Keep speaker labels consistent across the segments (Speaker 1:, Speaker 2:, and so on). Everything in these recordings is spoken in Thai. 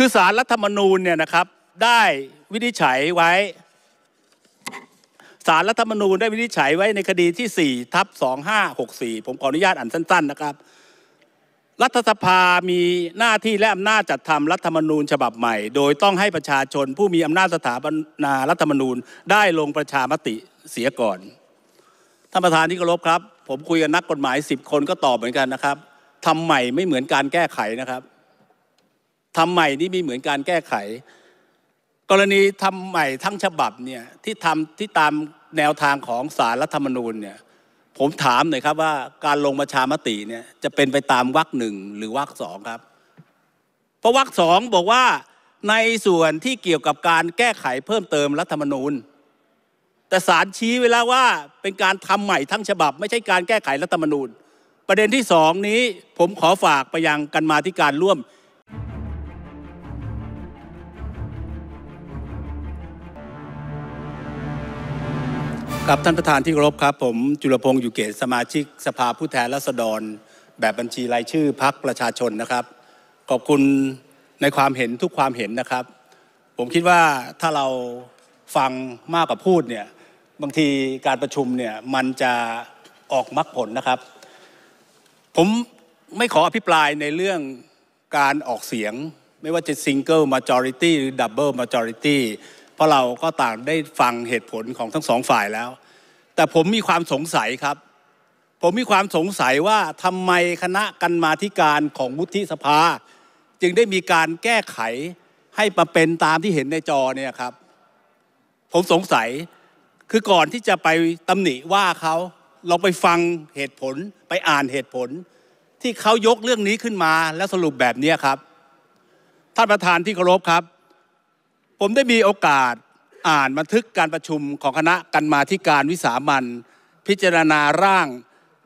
Speaker 1: คือสารรัฐธรรมนูญเนี่ยนะครับ ได้วินิจฉัยไว้สารรัฐธรรมนูญ ได้วินิจฉัยไว้ในคดีที่ 4ทับ2564ผมขออนุญาตอ่านสั้น ๆ นะครับ รัฐสภา มีหน้าที่และอำนาจจัดทำรัฐธรรมนูญฉบับใหม่ โดยต้องให้ประชาชนผู้มีอำนาจสถาปนารัฐธรรมนูญได้ลงประชามติเสียก่อนท่านประธานที่เคารพครับ ผมคุยกับนักกฎหมาย 10 คนก็ตอบเหมือนกันนะครับทำใหม่ไม่เหมือนการแก้ไขนะครับทำใหม่นี่มีเหมือนการแก้ไข กรณีทำใหม่ทั้งฉบับเนี่ยที่ทำที่ตามแนวทางของสารรัฐธรรมนูญเนี่ยผมถามหน่อยครับว่าการลงประชามติเนี่ยจะเป็นไปตามวรรคหนึ่งหรือวรรคสองครับ เพราะวรรคสองบอกว่าในส่วนที่เกี่ยวกับการแก้ไขเพิ่มเติมรัฐธรรมนูญ แต่สารชี้ไว้แล้วว่าเป็นการทำใหม่ทั้งฉบับไม่ใช่การแก้ไขรัฐธรรมนูญ ประเด็นที่สองนี้ผมขอฝากไปยังกันมาธิการร่วมครับท่านประธานที่เคารพครับ ผมจุลพงศ์อยู่เกตสมาชิกสภาผู้แทนราษฎร แบบบัญชีรายชื่อพักประชาชนนะครับ ขอบคุณในความเห็นทุกความเห็นนะครับ ผมคิดว่าถ้าเราฟังมากกว่าพูดเนี่ยบางทีการประชุมเนี่ยมันจะออกมรรคผลนะครับ ผมไม่ขออภิปรายในเรื่องการออกเสียง ไม่ว่าจะ Single Majority หรือ Double Majority เพราะเราก็ต่างได้ฟังเหตุผลของทั้งสองฝ่ายแล้ว แต่ผมมีความสงสัยครับ ผมมีความสงสัยว่าทำไมคณะกรรมาการของวุฒิสภา จึงได้มีการแก้ไขให้ประเป็นตามที่เห็นในจอเนี่ยครับผมสงสัยคือก่อนที่จะไปตำหนิว่าเขาเราไปฟังเหตุผลไปอ่านเหตุผล ที่เขายกเรื่องนี้ขึ้นมาและสรุปแบบนี้ครับท่านประธานที่เคารพครับผมได้มีโอกาสอ่านบันทึกการประชุมของคณะกรรมาธิการวิสามันพิจารณาร่าง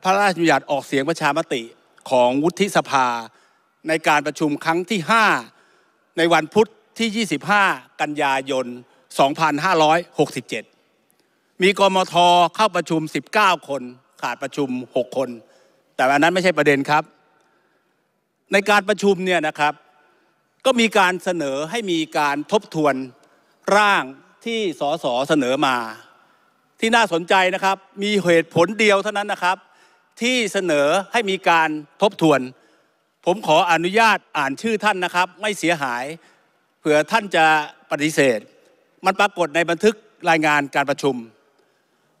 Speaker 1: พระราชบัญญัติออกเสียงประชามติ ของวุฒิสภาในการประชุมครั้งที่5ในวันพุธที่ 25 กันยายน 2567 มีกมทเข้าประชุม 19 คนขาดประชุม 6 คน แต่อันนั้นไม่ใช่ประเด็นครับ ในการประชุมเนี่ยนะครับก็มีการเสนอให้มีการทบทวนร่างที่สสเสนอมา ที่น่าสนใจนะครับ มีเหตุผลเดียวเท่านั้นนะครับ ที่เสนอให้มีการทบทวน ผมขออนุญาตอ่านชื่อท่านนะครับไม่เสียหายเผื่อท่านจะปฏิเสธ มันปรากฏในบันทึกรายงานการประชุม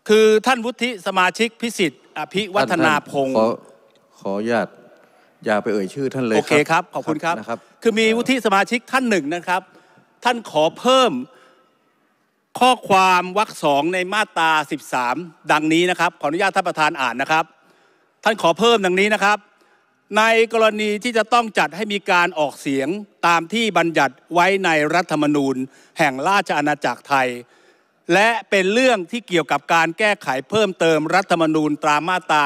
Speaker 1: คือท่านวุฒิสมาชิกพิสิทธิ์อภิวัฒนาพงศ์ขออนุญาตอย่าไปเอ่ยชื่อท่านเลยโอเคครับ ขอบคุณครับครบคือมีวุฒิสมาชิกท่านหนึ่งนะครับ ท่านขอเพิ่มข้อความวรรคสองในมาตรา 13 ดังนี้นะครับ ขออนุญาตท่านประธานอ่านนะครับ ท่านขอเพิ่มดังนี้นะครับ ในกรณีที่จะต้องจัดให้มีการออกเสียงตามที่บัญญัติไว้ในรัฐธรรมนูญแห่งราชอาณาจักรไทย และเป็นเรื่องที่เกี่ยวกับการแก้ไขเพิ่มเติมรัฐธรรมนูญตาามาตรา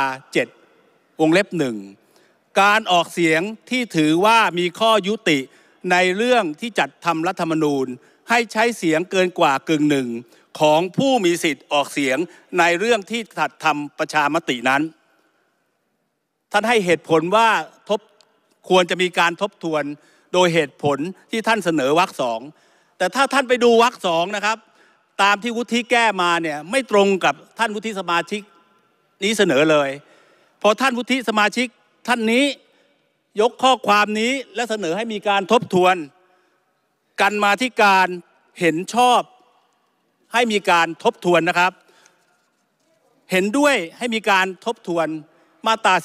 Speaker 1: 7วงเล็บหนึ่งการออกเสียงที่ถือว่ามีข้อยุติในเรื่องที่จัดทำรัฐธรรมนูญให้ใช้เสียงเกินกว่ากึ่งหนึ่งของผู้มีสิทธิ์ออกเสียงในเรื่องที่ถัดทำประชามตินั้น ท่านให้เหตุผลว่าทบควรจะมีการทบทวนโดยเหตุผลที่ท่านเสนอวรรคสอง แต่ถ้าท่านไปดูวรรคสองนะครับ ตามที่วุฒิแก้มาเนี่ยไม่ตรงกับท่านวุฒิสมาชิกนี้เสนอเลยพอท่านวุฒิสมาชิกท่านนี้ยกข้อความนี้และเสนอให้มีการทบทวน กันมาที่การเห็นชอบ ให้มีการทบทวนนะครับ เห็นด้วยให้มีการทบทวนมาตรา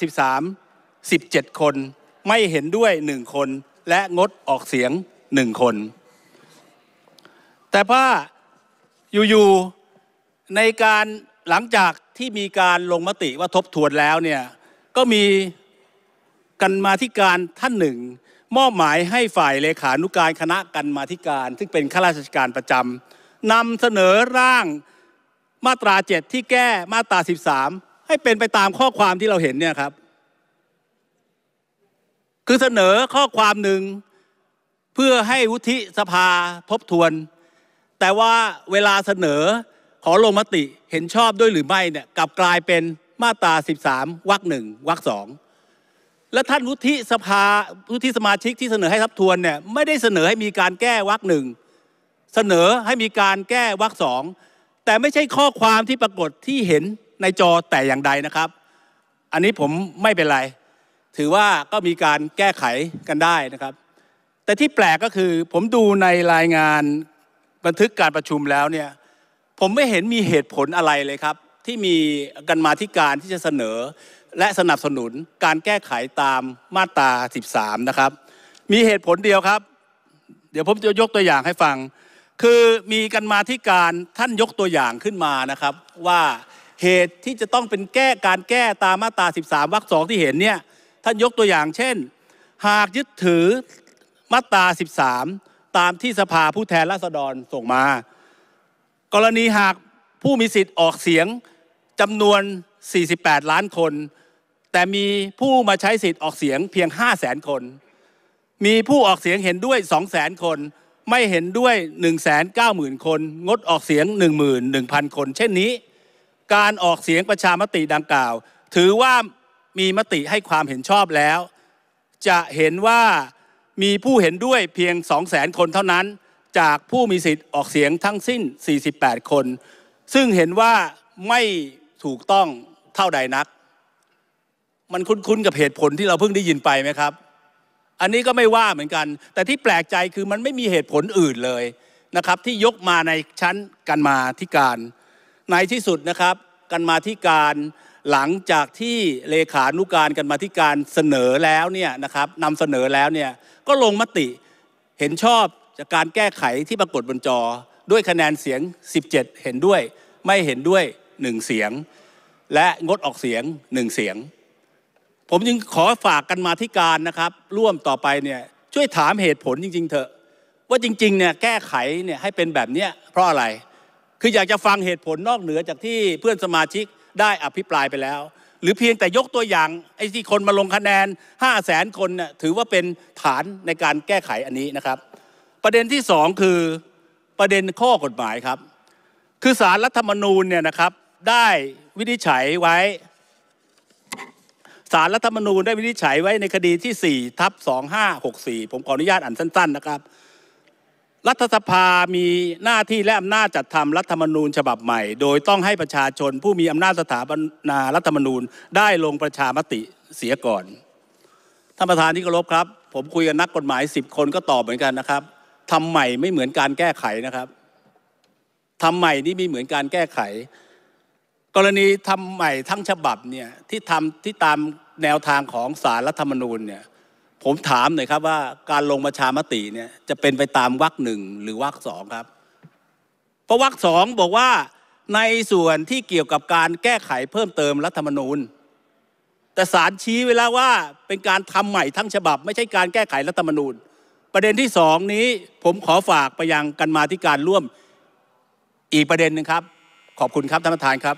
Speaker 1: 13 17 คน ไม่เห็นด้วย 1 คนและงดออกเสียง 1 คน แต่ว่าอยู่ๆในการหลังจากที่มีการลงมติว่าทบทวนแล้วเนี่ยก็มีกันมาธิการท่านหนึ่ง มอบหมายให้ฝ่ายเลขานุการคณะกันมาธิการ ซึ่งเป็นข้าราชการประจำนำเสนอร่างมาตราเจ็ดที่แก้มาตราสิบสามให้เป็นไปตามข้อความที่เราเห็นเนี่ยครับคือเสนอข้อความหนึ่งเพื่อให้วุฒิสภาทบทวน แต่ว่าเวลาเสนอขอลงมติเห็นชอบด้วยหรือไม่เนี่ยกลับกลายเป็นมาตรา 13วรรคหนึ่งวรรคสองและท่านวุฒิสภาวุฒิสมาชิกที่เสนอให้ทับทวนเนี่ยไม่ได้เสนอให้มีการแก้วรรคหนึ่งเสนอให้มีการแก้วรรคสองแต่ไม่ใช่ข้อความที่ปรากฏที่เห็นในจอแต่อย่างใดนะครับ อันนี้ผมไม่เป็นไร ถือว่าก็มีการแก้ไขกันได้นะครับ แต่ที่แปลกก็คือผมดูในรายงานบันทึกการประชุมแล้วเนี่ยผมไม่เห็นมีเหตุผลอะไรเลยครับ ที่มีกันมาธิการที่จะเสนอและสนับสนุนการแก้ไขตามมาตรา 13 นะครับ มีเหตุผลเดียวครับ เดี๋ยวผมจะยกตัวอย่างให้ฟัง คือมีกันมาที่การท่านยกตัวอย่างขึ้นมานะครับ ว่าเหตุที่จะต้องเป็นแก้การแก้ตามมาตรา 13 วรรคสองที่เห็นเนี่ยท่านยกตัวอย่างเช่น หากยึดถือมาตรา 13 ตามที่สภาผู้แทนราษฎรส่งมากรณีหากผู้มีสิทธิ์ออกเสียงจำนวน 48 ล้านคนแต่มีผู้มาใช้สิทธิ์ออกเสียงเพียง 5 0 0แสนคน มีผู้ออกเสียงเห็นด้วย 2 0 0แสนคน ไม่เห็นด้วย1 9 0 0 0 0คน งดออกเสียง11,000 คน เช่นนี้ การออกเสียงประชามติดังกล่าว ถือว่ามีมติให้ความเห็นชอบแล้วจะเห็นว่ามีผู้เห็นด้วยเพียง2 0 0แสนคนเท่านั้น จากผู้มีสิทธิ์ออกเสียงทั้งสิ้น 48 คน ซึ่งเห็นว่าไม่ถูกต้องเท่าใดนักมันคุ้นๆกับเหตุผลที่เราเพิ่งได้ยินไปไหมครับ อันนี้ก็ไม่ว่าเหมือนกัน แต่ที่แปลกใจคือมันไม่มีเหตุผลอื่นเลยนะครับที่ยกมาในชั้นกันมาีิการ ในที่สุดนะครับกันมาีิการหลังจากที่เลขานุการกันมาีิการเสนอแล้วเนี่ยนะครับนำเสนอแล้วเนี่ยก็ลงมติเห็นชอบจากการแก้ไขที่ปรากฏบนจอด้วยคะแนนเสียง 17 เห็นด้วย ไม่เห็นด้วย1เสียงและงดออกเสียง1เสียงผมจึงขอฝากกันมาที่การนะครับร่วมต่อไปเนี่ยช่วยถามเหตุผลจริงๆ เถอะ ว่าจริงๆเนี่ยแก้ไขเนี่ยให้เป็นแบบเนี้ยเพราะอะไร คืออยากจะฟังเหตุผลนอกเหนือจากที่เพื่อนสมาชิกได้อภิปรายไปแล้ว หรือเพียงแต่ยกตัวอย่างไอ้ที่คนมาลงคะแนน5 0 0แสนคนน่ยถือว่าเป็นฐานในการแก้ไขอันนี้นะครับ ประเด็นที่2คือประเด็นข้อกฎหมายครับ คือสารรัฐธรรมนูญเนี่ยนะครับได้วินิจฉัยไว้สารรัฐธรรมนูญได้วินิจฉัยไว้ในคดีที่4ทับ2564 ผมขออนุญาตอ่านสั้น ๆ นะครับ รัฐสภา มีหน้าที่และอำนาจจัดทำรัฐธรรมนูญฉบับใหม่ โดยต้องให้ประชาชนผู้มีอำนาจสถาปนารัฐธรรมนูญได้ลงประชามติเสียก่อนท่านประธานที่เคารพครับ ผมคุยกับนักกฎหมาย 10 คนก็ตอบเหมือนกันนะครับทำใหม่ไม่เหมือนการแก้ไขนะครับทำใหม่นี่ไม่เหมือนการแก้ไข กรณีทำใหม่ทั้งฉบับเนี่ยที่ทำที่ตามแนวทางของสารรัฐธรรมนูญเนี่ยผมถามหน่อยครับว่าการลงประชามติเนี่ยจะเป็นไปตามวรรคหนึ่งหรือวรรคสองครับเพราะวรรคสองบอกว่าในส่วนที่เกี่ยวกับการแก้ไขเพิ่มเติมรัฐธรรมนูญ แต่สารชี้ไว้แล้วว่าเป็นการทำใหม่ทั้งฉบับ ไม่ใช่การแก้ไขรัฐธรรมนูญ ประเด็นที่สองนี้ผมขอฝากไปยังกันมาที่การร่วมอีกประเด็นหนึ่งครับ ขอบคุณครับท่านประธานครับ